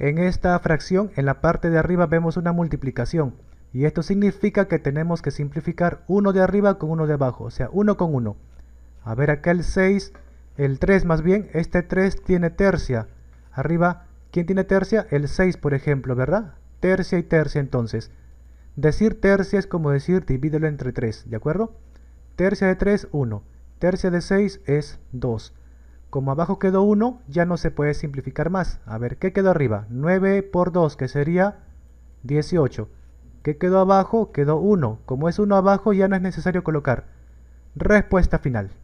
En esta fracción, en la parte de arriba vemos una multiplicación. Y esto significa que tenemos que simplificar uno de arriba con uno de abajo, o sea, uno con uno. A ver, acá el 6, el 3 más bien, este 3 tiene tercia. Arriba, ¿quién tiene tercia? El 6, por ejemplo, ¿verdad? Tercia y tercia, entonces. Decir tercia es como decir divídelo entre 3, ¿de acuerdo? Tercia de 3, 1. Tercia de 6 es 2. Como abajo quedó 1, ya no se puede simplificar más. A ver, ¿qué quedó arriba? 9 por 2, que sería 18. ¿Qué quedó abajo? Quedó 1. Como es 1 abajo, ya no es necesario colocar. Respuesta final.